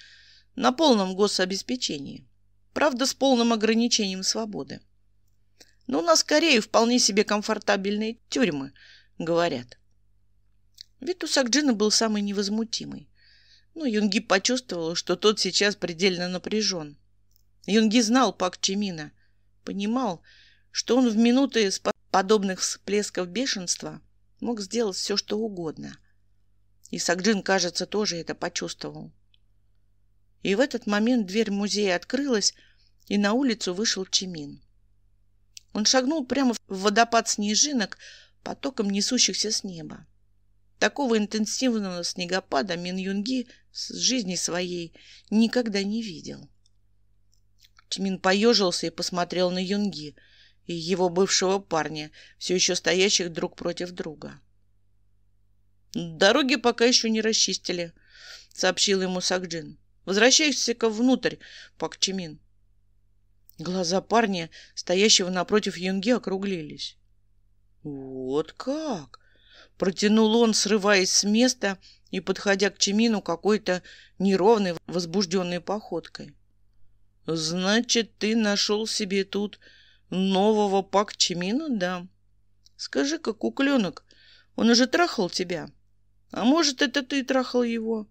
на полном гособеспечении. Правда, с полным ограничением свободы. Но у нас скорее вполне себе комфортабельные тюрьмы, говорят. Ведь у Сакджина был самый невозмутимый. Но ну, Юнги почувствовал, что тот сейчас предельно напряжен. Юнги знал Пак Чимина, понимал, что он в минуты подобных всплесков бешенства мог сделать все, что угодно. И Сакджин, кажется, тоже это почувствовал. И в этот момент дверь музея открылась, и на улицу вышел Чимин. Он шагнул прямо в водопад снежинок, потоком несущихся с неба. Такого интенсивного снегопада Мин Юнги с жизни своей никогда не видел. Тьмин поежился и посмотрел на Юнги и его бывшего парня, все еще стоящих друг против друга. «Дороги пока еще не расчистили», — сообщил ему Сакджин. «Возвращайся-ка внутрь, Пак Чимин». Глаза парня, стоящего напротив Юнги, округлились. «Вот как!» — протянул он, срываясь с места и подходя к Чимину какой-то неровной, возбужденной походкой. «Значит, ты нашел себе тут нового Пак Чимина, да? Скажи-ка, кукленок, он уже трахал тебя? А может, это ты трахал его?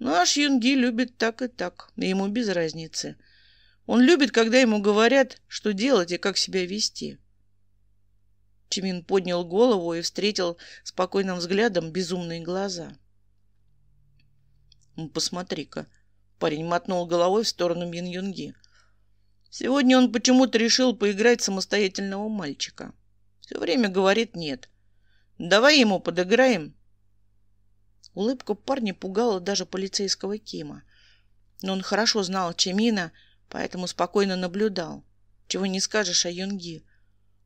Наш Юнги любит так и так, ему без разницы. Он любит, когда ему говорят, что делать и как себя вести». Чимин поднял голову и встретил спокойным взглядом безумные глаза. «Посмотри-ка», Парень мотнул головой в сторону Мин Юнги. Сегодня он почему-то решил поиграть самостоятельного мальчика. Все время говорит «нет». «Давай ему подыграем». Улыбка парня пугала даже полицейского Кима. Но он хорошо знал Чемина, поэтому спокойно наблюдал. Чего не скажешь о Юнги.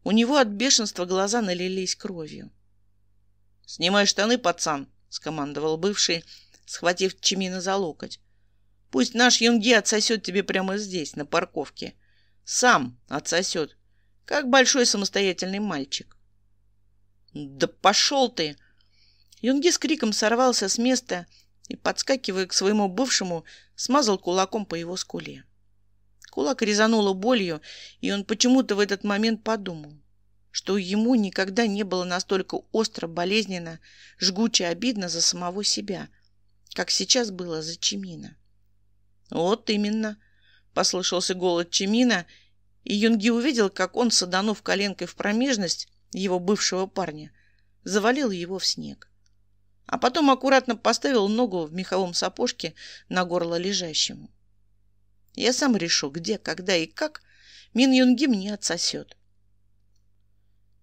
У него от бешенства глаза налились кровью. «Снимай штаны, пацан!» — скомандовал бывший, схватив Чемина за локоть. Пусть наш Юнги отсосет тебе прямо здесь, на парковке. Сам отсосет. Как большой самостоятельный мальчик. Да пошел ты! Юнги с криком сорвался с места и, подскакивая к своему бывшему, смазал кулаком по его скуле. Кулак резануло болью, и он почему-то в этот момент подумал, что ему никогда не было настолько остро, болезненно, жгуче обидно за самого себя, как сейчас было за Чимина. «Вот именно», — послышался голод Чемина, и Юнги увидел, как он, саданув коленкой в промежность его бывшего парня, завалил его в снег. А потом аккуратно поставил ногу в меховом сапожке на горло лежащему. Я сам решу, где, когда и как Мин Юнги мне отсосет.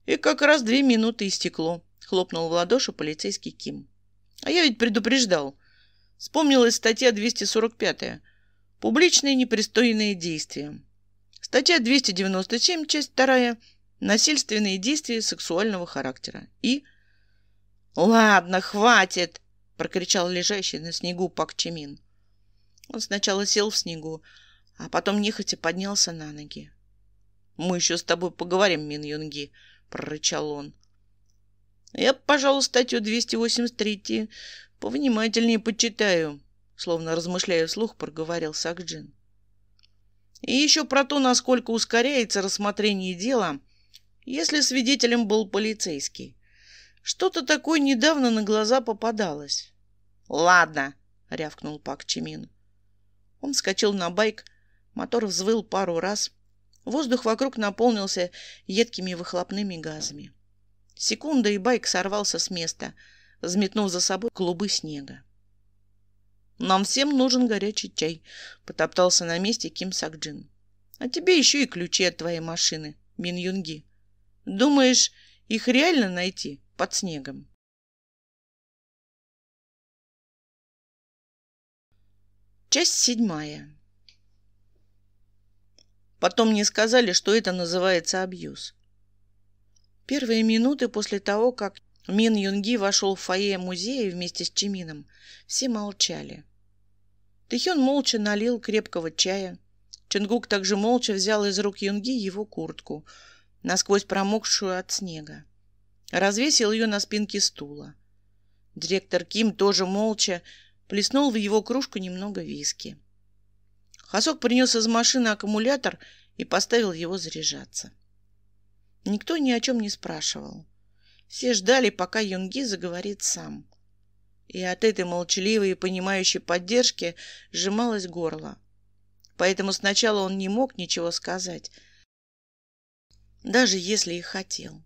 И как раз две минуты истекло, хлопнул в ладоши полицейский Ким. А я ведь предупреждал. Вспомнилась статья 245 Публичные непристойные действия. Статья 297, часть 2. Насильственные действия сексуального характера. И... «Ладно, хватит!» – прокричал лежащий на снегу Пак Чимин. Он сначала сел в снегу, а потом нехотя поднялся на ноги. «Мы еще с тобой поговорим, Мин Юнги», – прорычал он. «Я, пожалуй, статью 283 повнимательнее почитаю», словно размышляя вслух, проговорил Сакджин. И еще про то, насколько ускоряется рассмотрение дела, если свидетелем был полицейский. Что-то такое недавно на глаза попадалось. «Ладно», — рявкнул Пак Чимин. Он вскочил на байк, мотор взвыл пару раз. Воздух вокруг наполнился едкими выхлопными газами. Секунда, и байк сорвался с места, взметнув за собой клубы снега. Нам всем нужен горячий чай, потоптался на месте Ким Сакджин. А тебе еще и ключи от твоей машины, Мин Юнги. Думаешь, их реально найти под снегом? Часть седьмая. Потом мне сказали, что это называется абьюз. Первые минуты после того, как Мин Юнги вошел в фойе музея вместе с Чимином. Все молчали. Тэхён молча налил крепкого чая. Чингук также молча взял из рук Юнги его куртку, насквозь промокшую от снега. Развесил ее на спинке стула. Директор Ким тоже молча плеснул в его кружку немного виски. Хасок принес из машины аккумулятор и поставил его заряжаться. Никто ни о чем не спрашивал. Все ждали, пока Юнги заговорит сам. И от этой молчаливой и понимающей поддержки сжималось горло. Поэтому сначала он не мог ничего сказать, даже если и хотел.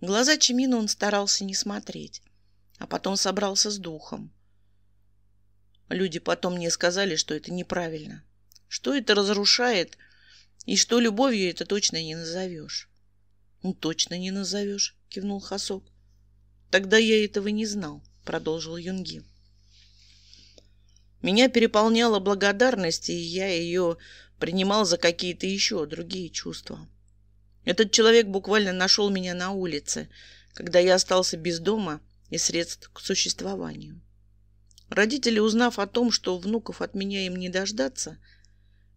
Глаза Чемина он старался не смотреть, а потом собрался с духом. Люди потом мне сказали, что это неправильно, что это разрушает и что любовью это точно не назовешь. Ну, точно не назовешь, кивнул Хасок. Тогда я этого не знал, продолжил Юнги. Меня переполняла благодарность, и я ее принимал за какие-то еще другие чувства. Этот человек буквально нашел меня на улице, когда я остался без дома и средств к существованию. Родители, узнав о том, что внуков от меня им не дождаться,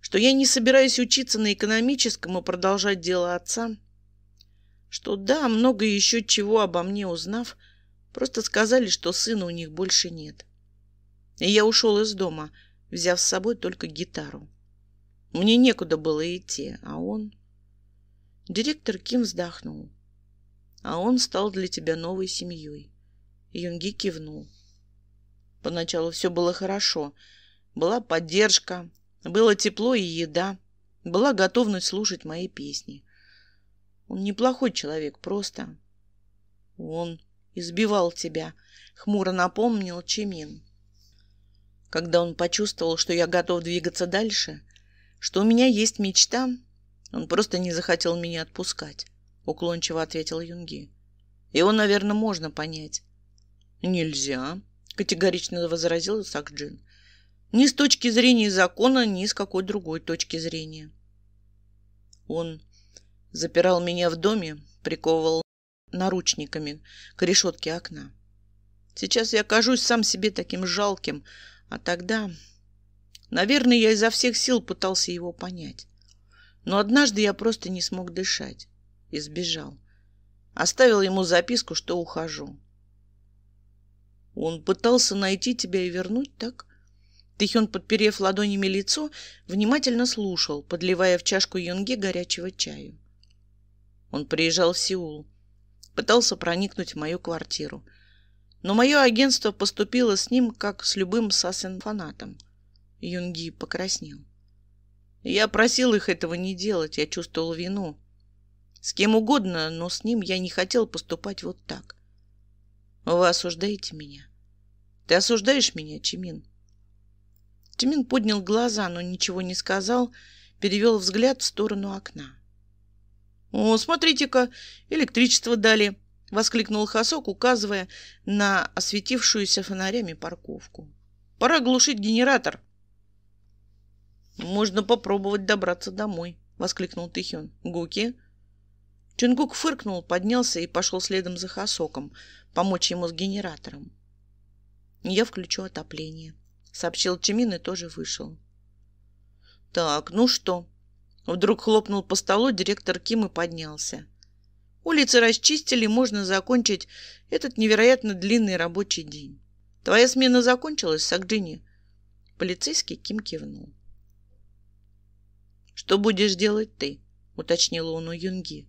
что я не собираюсь учиться на экономическом и продолжать дело отца, что да, много еще чего обо мне узнав, просто сказали, что сына у них больше нет. И я ушел из дома, взяв с собой только гитару. Мне некуда было идти, а он... Директор Ким вздохнул. А он стал для тебя новой семьей. Юнги кивнул. Поначалу все было хорошо. Была поддержка, было тепло и еда, была готовность слушать мои песни. Он неплохой человек, просто. Он избивал тебя, хмуро напомнил Чемин. Когда он почувствовал, что я готов двигаться дальше, что у меня есть мечта, он просто не захотел меня отпускать, уклончиво ответил Юнги. Его, наверное, можно понять. Нельзя, категорично возразил Сакджин. Ни с точки зрения закона, ни с какой другой точки зрения. Он Запирал меня в доме, приковывал наручниками к решетке окна. Сейчас я кажусь сам себе таким жалким, а тогда... Наверное, я изо всех сил пытался его понять. Но однажды я просто не смог дышать и сбежал. Оставил ему записку, что ухожу. Он пытался найти тебя и вернуть, так? Тихон, подперев ладонями лицо, внимательно слушал, подливая в чашку юнги горячего чаю. Он приезжал в Сеул. Пытался проникнуть в мою квартиру. Но мое агентство поступило с ним, как с любым сасен-фанатом. Юнги покраснел. Я просил их этого не делать, я чувствовал вину. С кем угодно, но с ним я не хотел поступать вот так. Вы осуждаете меня. Ты осуждаешь меня, Чимин? Чимин поднял глаза, но ничего не сказал, перевел взгляд в сторону окна. «О, смотрите-ка, электричество дали!» — воскликнул Хасок, указывая на осветившуюся фонарями парковку. «Пора глушить генератор!» «Можно попробовать добраться домой!» — воскликнул Тихион. «Гуки!» Чингук фыркнул, поднялся и пошел следом за Хасоком, помочь ему с генератором. «Я включу отопление», — сообщил Чимин и тоже вышел. «Так, ну что?» Вдруг хлопнул по столу директор Ким и поднялся. Улицы расчистили, можно закончить этот невероятно длинный рабочий день. Твоя смена закончилась, Сагджини? Полицейский Ким кивнул. Что будешь делать ты? уточнила он у Юнги.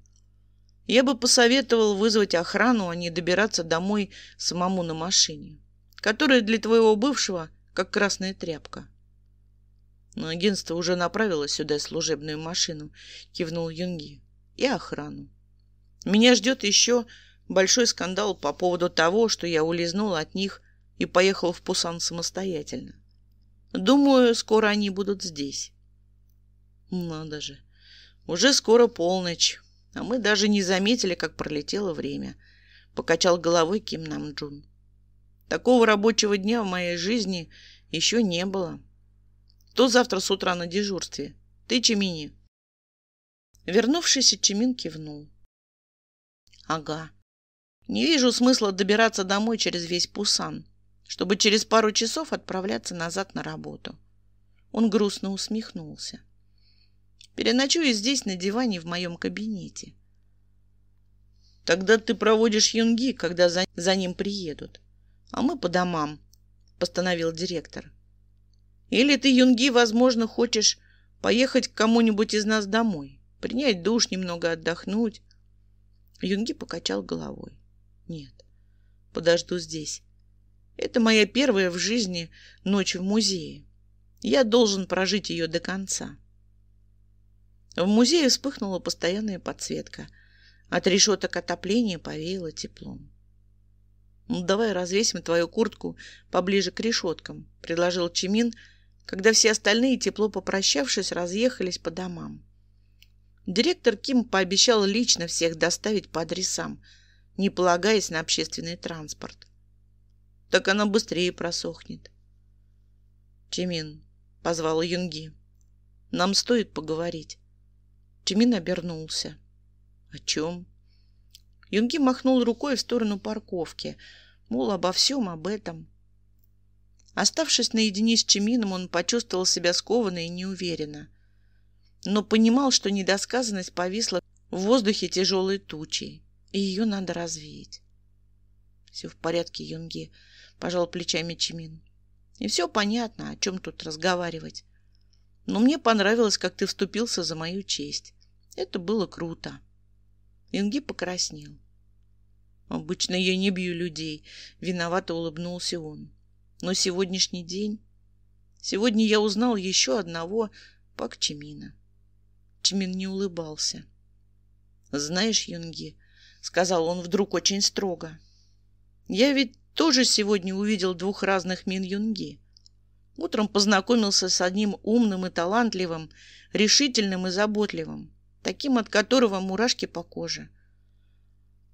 Я бы посоветовал вызвать охрану, а не добираться домой самому на машине, которая для твоего бывшего как красная тряпка. Но агентство уже направило сюда служебную машину, кивнул Юнги. И охрану. Меня ждет еще большой скандал по поводу того, что я улизнул от них и поехал в Пусан самостоятельно. Думаю, скоро они будут здесь. Надо же. Уже скоро полночь, а мы даже не заметили, как пролетело время. Покачал головой Ким Нам Джун. Такого рабочего дня в моей жизни еще не было. — кто завтра с утра на дежурстве? Ты, Чемини?» Вернувшийся Чемин кивнул. «Ага. Не вижу смысла добираться домой через весь Пусан, чтобы через пару часов отправляться назад на работу». Он грустно усмехнулся. «Переночую здесь на диване в моем кабинете». «Тогда ты проводишь Юнги, когда за, за ним приедут. А мы по домам», — постановил директор. Или ты, Юнги, возможно, хочешь поехать к кому-нибудь из нас домой, принять душ, немного отдохнуть. Юнги покачал головой. Нет, подожду здесь. Это моя первая в жизни ночь в музее. Я должен прожить ее до конца. В музее вспыхнула постоянная подсветка. От решеток отопления повеяло теплом. «Ну, «Давай развесим твою куртку поближе к решеткам», — предложил Чимин, — когда все остальные, тепло попрощавшись, разъехались по домам. Директор Ким пообещал лично всех доставить по адресам, не полагаясь на общественный транспорт. Так она быстрее просохнет. «Чимин», — позвал Юнги, — «нам стоит поговорить». Чимин обернулся. «О чем?» Юнги махнул рукой в сторону парковки, мол, обо всем об этом. Оставшись наедине с Чемином, он почувствовал себя скованно и неуверенно. Но понимал, что недосказанность повисла в воздухе тяжелой тучей, и ее надо развеять. «Все в порядке, Юнги», — пожал плечами Чемин. «И все понятно, о чем тут разговаривать. Но мне понравилось, как ты вступился за мою честь. Это было круто». Юнги покраснел. «Обычно я не бью людей», — виновато улыбнулся он. Но сегодняшний день... Сегодня я узнал еще одного Пак Чимина. Чимин не улыбался. «Знаешь, Юнги, — сказал он вдруг очень строго, — я ведь тоже сегодня увидел двух разных Мин Юнги. Утром познакомился с одним умным и талантливым, решительным и заботливым, таким, от которого мурашки по коже.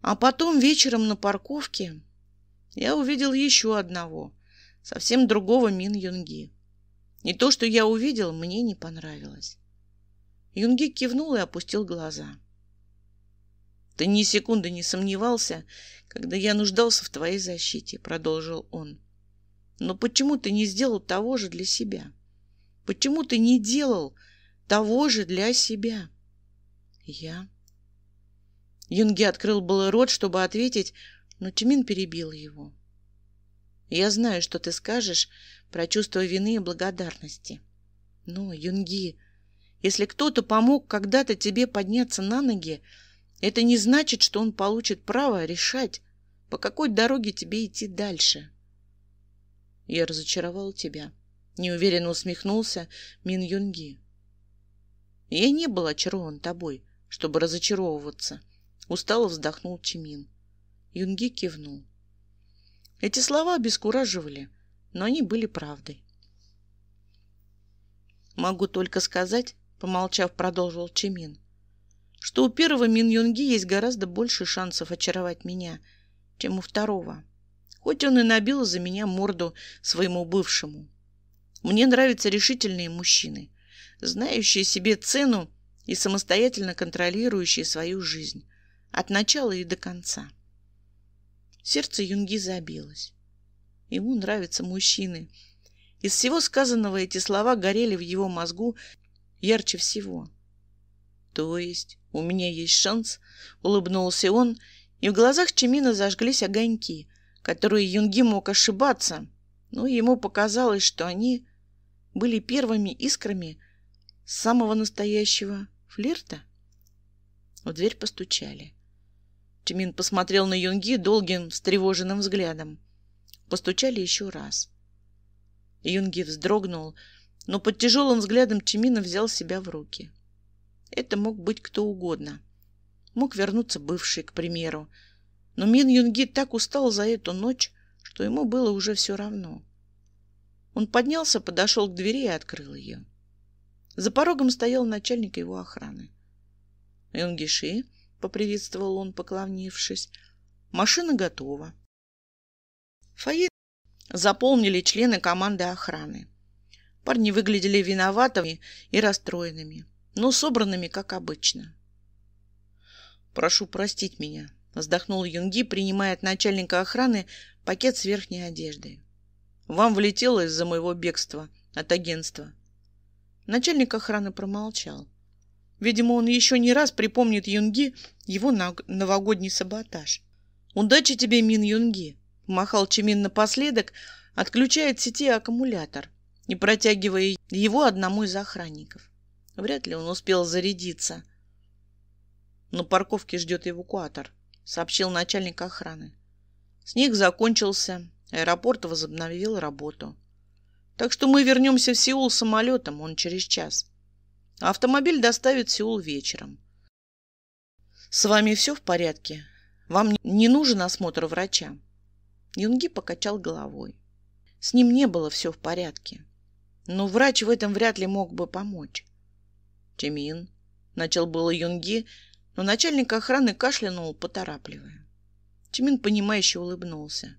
А потом вечером на парковке я увидел еще одного, совсем другого Мин Юнги. И то, что я увидел, мне не понравилось. Юнги кивнул и опустил глаза. «Ты ни секунды не сомневался, когда я нуждался в твоей защите», — продолжил он. «Но почему ты не сделал того же для себя? Почему ты не делал того же для себя?» «Я...» Юнги открыл был рот, чтобы ответить, но Тимин перебил его. Я знаю, что ты скажешь про чувство вины и благодарности. Но, Юнги, если кто-то помог когда-то тебе подняться на ноги, это не значит, что он получит право решать, по какой дороге тебе идти дальше. Я разочаровал тебя. Неуверенно усмехнулся Мин Юнги. Я не был очарован тобой, чтобы разочаровываться. Устало вздохнул Чимин. Юнги кивнул. Эти слова обескураживали, но они были правдой. «Могу только сказать», — помолчав, продолжил Чимин, «что у первого Мин Юнги есть гораздо больше шансов очаровать меня, чем у второго, хоть он и набил за меня морду своему бывшему. Мне нравятся решительные мужчины, знающие себе цену и самостоятельно контролирующие свою жизнь от начала и до конца. Сердце Юнги забилось. Ему нравятся мужчины. Из всего сказанного эти слова горели в его мозгу ярче всего. То есть у меня есть шанс, улыбнулся он, и в глазах Чемина зажглись огоньки, которые Юнги мог ошибаться, но ему показалось, что они были первыми искрами самого настоящего флирта. В дверь постучали. Чимин посмотрел на Юнги долгим, встревоженным взглядом. Постучали еще раз. Юнги вздрогнул, но под тяжелым взглядом Чимина взял себя в руки. Это мог быть кто угодно. Мог вернуться бывший, к примеру. Но Мин Юнги так устал за эту ночь, что ему было уже все равно. Он поднялся, подошел к двери и открыл ее. За порогом стоял начальник его охраны. Юнгиши — поприветствовал он, поклонившись. «Машина готова». Фойе заполнили члены команды охраны. Парни выглядели виноватыми и расстроенными, но собранными, как обычно. «Прошу простить меня», — вздохнул Юнги, принимая от начальника охраны пакет с верхней одеждой. «Вам влетело из-за моего бегства от агентства». Начальник охраны промолчал. Видимо, он еще не раз припомнит Юнги его новогодний саботаж. «Удачи тебе, Мин Юнги!» – махал Чимин напоследок, отключая от сети аккумулятор и протягивая его одному из охранников. Вряд ли он успел зарядиться. На парковке ждет эвакуатор, сообщил начальник охраны. Снег закончился, аэропорт возобновил работу. Так что мы вернемся в Сеул самолетом, он через час. Автомобиль доставит Сеул вечером. «С вами все в порядке? Вам не нужен осмотр врача?» Юнги покачал головой. С ним не было все в порядке. Но врач в этом вряд ли мог бы помочь. «Тимин», — начал было Юнги, но начальник охраны кашлянул, поторапливая. Тимин, понимающе улыбнулся.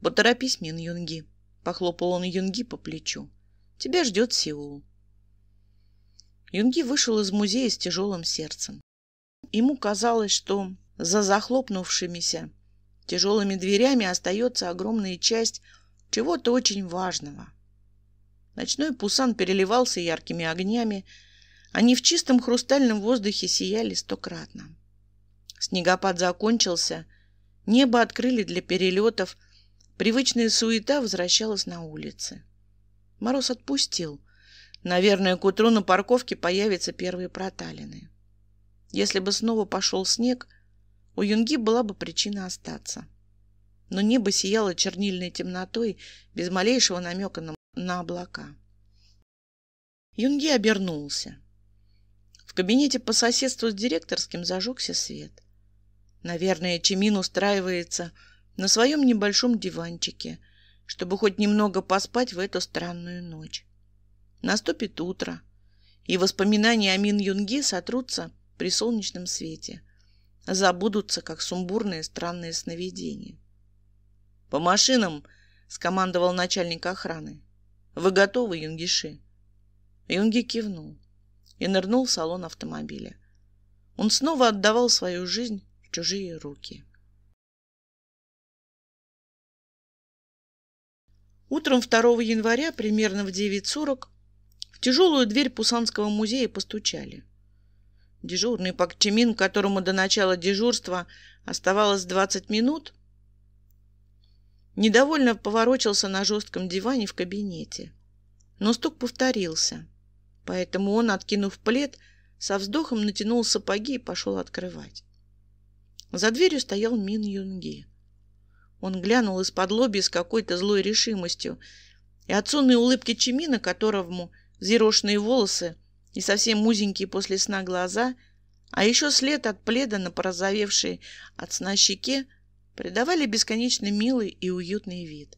«Поторопись, Мин Юнги», — похлопал он Юнги по плечу. «Тебя ждет Сеул». Юнги вышел из музея с тяжелым сердцем. Ему казалось, что за захлопнувшимися тяжелыми дверями остается огромная часть чего-то очень важного. Ночной Пусан переливался яркими огнями, они в чистом хрустальном воздухе сияли стократно. Снегопад закончился, небо открыли для перелетов, привычная суета возвращалась на улицы. Мороз отпустил, Наверное, к утру на парковке появятся первые проталины. Если бы снова пошел снег, у Юнги была бы причина остаться. Но небо сияло чернильной темнотой, без малейшего намека на, на облака. Юнги обернулся. В кабинете по соседству с директорским зажегся свет. Наверное, Чимин устраивается на своем небольшом диванчике, чтобы хоть немного поспать в эту странную ночь. Наступит утро, и воспоминания о Мин Юнги сотрутся при солнечном свете, а забудутся, как сумбурные странные сновидения. «По машинам!» — скомандовал начальник охраны. «Вы готовы, Юнгиши?» Юнги кивнул и нырнул в салон автомобиля. Он снова отдавал свою жизнь в чужие руки. Утром 2 января, примерно в 9.40, тяжелую дверь Пусанского музея постучали. Дежурный Пак Чимин, которому до начала дежурства оставалось 20 минут, недовольно поворочился на жестком диване в кабинете. Но стук повторился, поэтому он, откинув плед, со вздохом натянул сапоги и пошел открывать. За дверью стоял Мин Юнги. Он глянул из-под лоби с какой-то злой решимостью, и от сонной улыбки Чимина, которому зерошные волосы и совсем узенькие после сна глаза, а еще след от пледа на порозовевшей от сна щеке придавали бесконечно милый и уютный вид.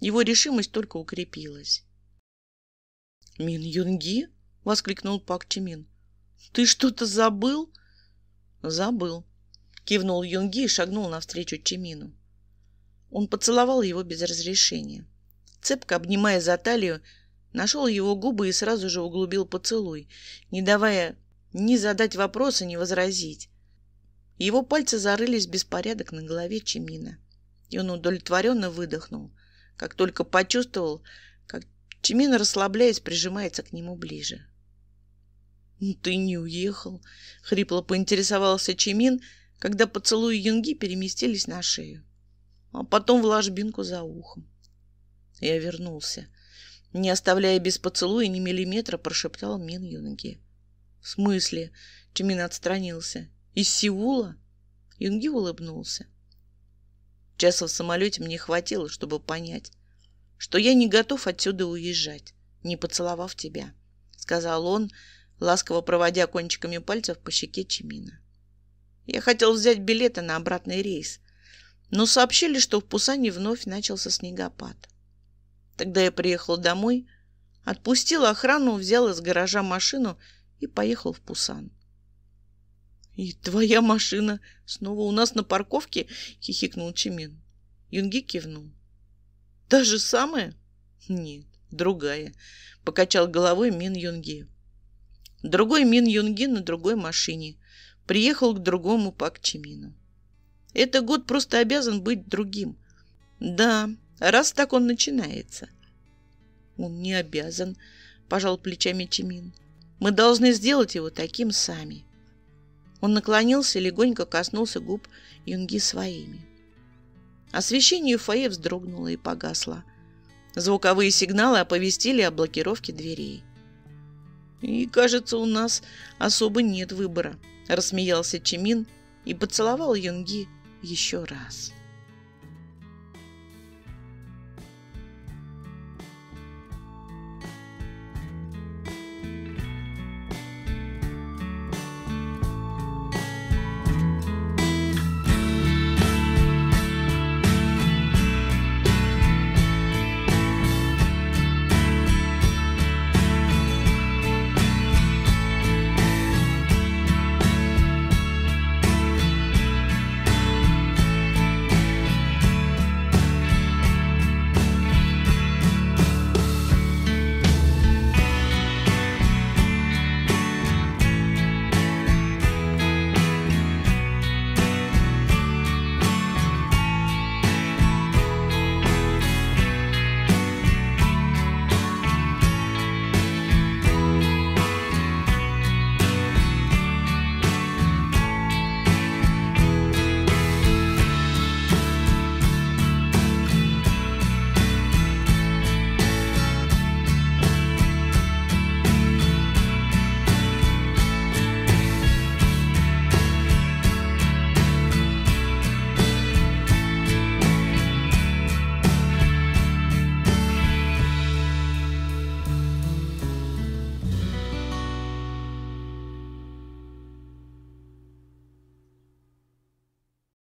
Его решимость только укрепилась. «Мин Юнги?» — воскликнул Пак Чимин. «Ты что-то забыл?» «Забыл», — кивнул Юнги и шагнул навстречу Чимину. Он поцеловал его без разрешения. Цепко обнимая за талию, Нашел его губы и сразу же углубил поцелуй, не давая ни задать вопроса, ни возразить. Его пальцы зарылись в беспорядок на голове Чемина. И он удовлетворенно выдохнул, как только почувствовал, как Чемин, расслабляясь, прижимается к нему ближе. «Ну, «Ты не уехал», — хрипло поинтересовался Чемин, когда поцелуи Юнги переместились на шею, а потом в ложбинку за ухом. Я вернулся не оставляя без поцелуя ни миллиметра, прошептал Мин Юнги. «В смысле?» — Чимин отстранился. «Из Сеула?» Юнги улыбнулся. Часа в самолете мне хватило, чтобы понять, что я не готов отсюда уезжать, не поцеловав тебя, — сказал он, ласково проводя кончиками пальцев по щеке Чимина. Я хотел взять билеты на обратный рейс, но сообщили, что в Пусане вновь начался снегопад. Тогда я приехал домой, отпустил охрану, взял из гаража машину и поехал в Пусан. «И твоя машина снова у нас на парковке?» — хихикнул Чимин. Юнги кивнул. «Та же самая?» «Нет, другая», — покачал головой Мин Юнги. Другой Мин Юнги на другой машине. Приехал к другому Пак Чимину. «Этот год просто обязан быть другим. Да, раз так он начинается. Он не обязан, пожал плечами Чимин. Мы должны сделать его таким сами. Он наклонился и легонько коснулся губ Юнги своими. Освещение в фойе вздрогнуло и погасло. Звуковые сигналы оповестили о блокировке дверей. «И, кажется, у нас особо нет выбора», — рассмеялся Чимин и поцеловал Юнги еще раз.